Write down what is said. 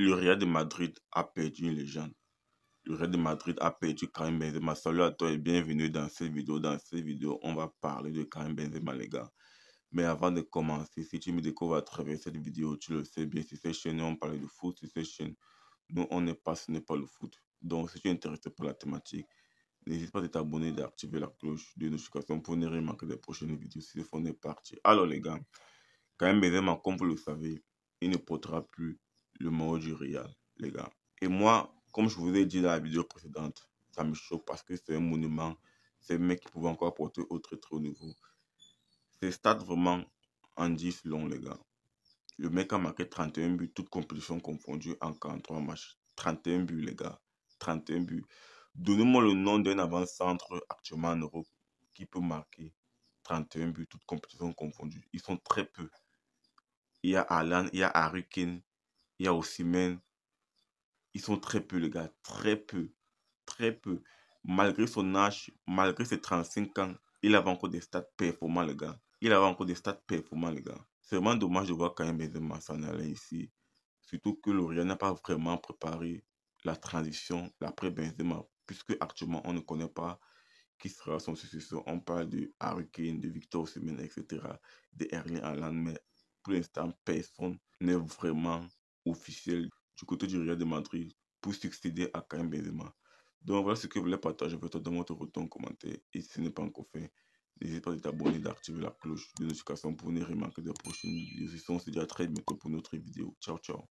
le Real de Madrid a perdu une légende. Le Real de Madrid a perdu Karim Benzema. Salut à toi et bienvenue dans cette vidéo. Dans cette vidéo, on va parler de Karim Benzema, les gars. Mais avant de commencer, si tu me découvres à travers cette vidéo, tu le sais bien, Si cette chaîne, on parle de foot. si cette chaîne, nous, on est pas par le foot. Donc, si tu es intéressé par la thématique, n'hésite pas à t'abonner et d'activer la cloche de notification pour ne rien manquer des prochaines vidéos. Si fond est parti. Alors, les gars, Karim Benzema, comme vous le savez, il ne portera plus le maillot du Real, les gars. Et moi, comme je vous ai dit dans la vidéo précédente, ça me choque parce que c'est un monument. C'est un mec qui pouvait encore porter autre au niveau. Ces stade vraiment en 10 long, les gars. Le mec a marqué 31 buts, toutes compétitions confondues en 43 matchs. 31 buts, les gars. 31 buts. Donnez-moi le nom d'un avant-centre actuellement en Europe qui peut marquer 31 buts, toutes compétitions confondues. Ils sont très peu. Il y a Alan, il y a Harry Kane, il y a Ils sont très peu, les gars. Très peu. Très peu. Malgré son âge, malgré ses 35 ans, il avait encore des stats performants, les gars. Il avait encore des stats performants, les gars. C'est vraiment dommage de voir quand même Benzema s'en aller ici. Surtout que Lorient n'a pas vraiment préparé la transition, l'après Benzema, puisque actuellement on ne connaît pas qui sera son successeur. On parle de Harry Kane, de Victor Osimhen, etc., de Erling Haaland, mais pour l'instant personne n'est vraiment officiel du côté du Réal de Madrid pour succéder à Karim Benzema. Donc voilà ce que je voulais partager avec toi. Donne-moi ton retour commentaire. Et si ce n'est pas encore fait, n'hésite pas à t'abonner, d'activer la cloche de notification pour ne rien manquer des prochaines vidéos. On se dit très bientôt pour notre vidéo. Ciao, ciao.